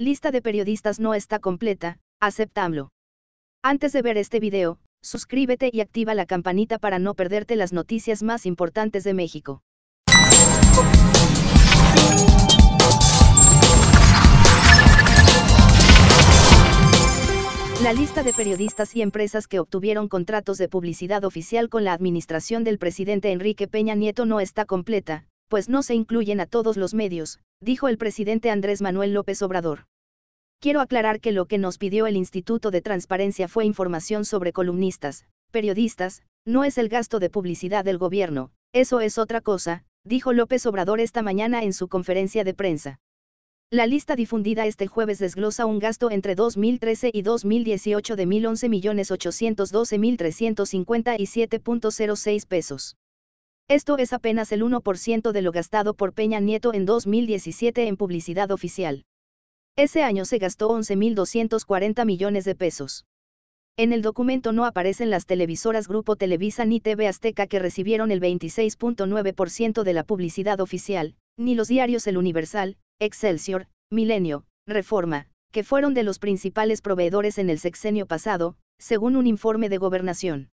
Lista de periodistas no está completa, aceptamlo. Antes de ver este video, suscríbete y activa la campanita para no perderte las noticias más importantes de México. La lista de periodistas y empresas que obtuvieron contratos de publicidad oficial con la administración del presidente Enrique Peña Nieto no está completa, pues no se incluyen a todos los medios, dijo el presidente Andrés Manuel López Obrador. Quiero aclarar que lo que nos pidió el Instituto de Transparencia fue información sobre columnistas, periodistas, no es el gasto de publicidad del gobierno, eso es otra cosa, dijo López Obrador esta mañana en su conferencia de prensa. La lista difundida este jueves desglosa un gasto entre 2013 y 2018 de 1.011.812.357.06 pesos. Esto es apenas el 1% de lo gastado por Peña Nieto en 2017 en publicidad oficial. Ese año se gastó 11.240 millones de pesos. En el documento no aparecen las televisoras Grupo Televisa ni TV Azteca que recibieron el 26.9% de la publicidad oficial, ni los diarios El Universal, Excelsior, Milenio, Reforma, que fueron de los principales proveedores en el sexenio pasado, según un informe de gobernación.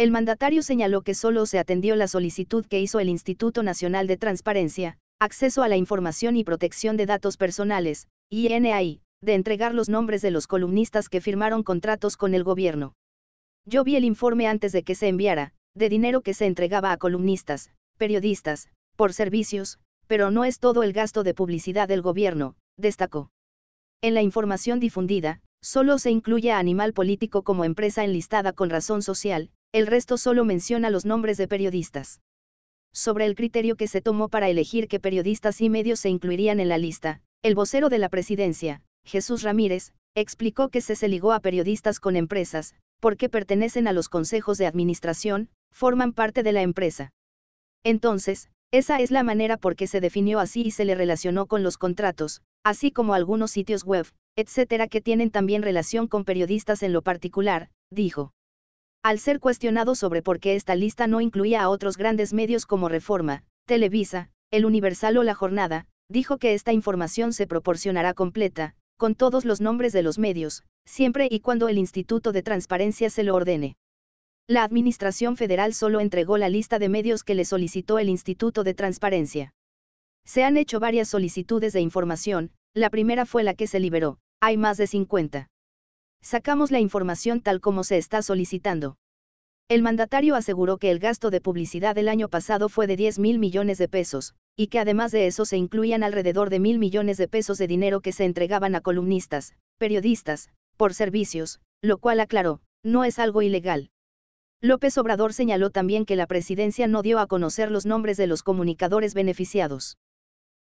El mandatario señaló que solo se atendió la solicitud que hizo el Instituto Nacional de Transparencia, Acceso a la Información y Protección de Datos Personales, INAI, de entregar los nombres de los columnistas que firmaron contratos con el gobierno. Yo vi el informe antes de que se enviara, de dinero que se entregaba a columnistas, periodistas, por servicios, pero no es todo el gasto de publicidad del gobierno, destacó. En la información difundida, solo se incluye a Animal Político como empresa enlistada con razón social, el resto solo menciona los nombres de periodistas. Sobre el criterio que se tomó para elegir qué periodistas y medios se incluirían en la lista, el vocero de la presidencia, Jesús Ramírez, explicó que se, se ligó a periodistas con empresas, porque pertenecen a los consejos de administración, forman parte de la empresa. Entonces, esa es la manera por que se definió así y se le relacionó con los contratos, así como algunos sitios web, etcétera, que tienen también relación con periodistas en lo particular, dijo. Al ser cuestionado sobre por qué esta lista no incluía a otros grandes medios como Reforma, Televisa, El Universal o La Jornada, dijo que esta información se proporcionará completa, con todos los nombres de los medios, siempre y cuando el Instituto de Transparencia se lo ordene. La Administración Federal solo entregó la lista de medios que le solicitó el Instituto de Transparencia. Se han hecho varias solicitudes de información, la primera fue la que se liberó, hay más de 50. Sacamos la información tal como se está solicitando. El mandatario aseguró que el gasto de publicidad del año pasado fue de 10 mil millones de pesos, y que además de eso se incluían alrededor de mil millones de pesos de dinero que se entregaban a columnistas, periodistas, por servicios, lo cual aclaró, no es algo ilegal. López Obrador señaló también que la presidencia no dio a conocer los nombres de los comunicadores beneficiados.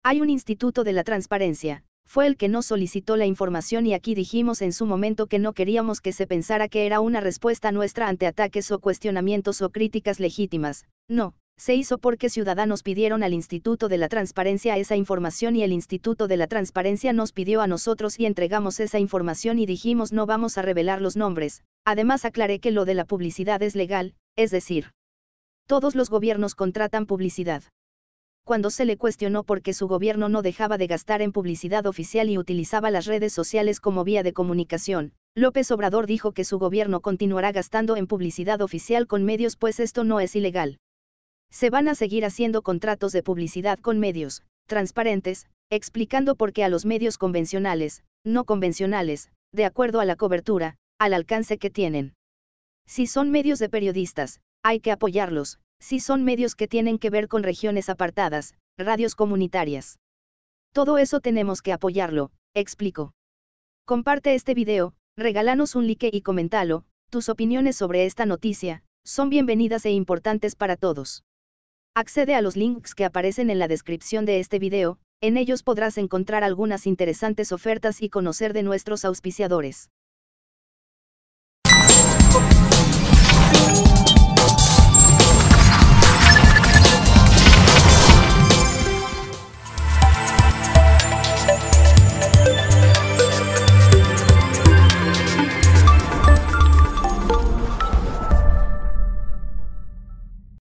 Hay un instituto de la transparencia, fue el que no solicitó la información y aquí dijimos en su momento que no queríamos que se pensara que era una respuesta nuestra ante ataques o cuestionamientos o críticas legítimas, no, se hizo porque ciudadanos pidieron al Instituto de la Transparencia esa información y el Instituto de la Transparencia nos pidió a nosotros y entregamos esa información y dijimos no vamos a revelar los nombres, además aclaré que lo de la publicidad es legal, es decir, todos los gobiernos contratan publicidad cuando se le cuestionó por qué su gobierno no dejaba de gastar en publicidad oficial y utilizaba las redes sociales como vía de comunicación, López Obrador dijo que su gobierno continuará gastando en publicidad oficial con medios pues esto no es ilegal. Se van a seguir haciendo contratos de publicidad con medios, transparentes, explicando por qué a los medios convencionales, no convencionales, de acuerdo a la cobertura, al alcance que tienen. Si son medios de periodistas, hay que apoyarlos, si son medios que tienen que ver con regiones apartadas, radios comunitarias. Todo eso tenemos que apoyarlo, explico. Comparte este video, regálanos un like y comentalo, tus opiniones sobre esta noticia, son bienvenidas e importantes para todos. Accede a los links que aparecen en la descripción de este video, en ellos podrás encontrar algunas interesantes ofertas y conocer de nuestros auspiciadores.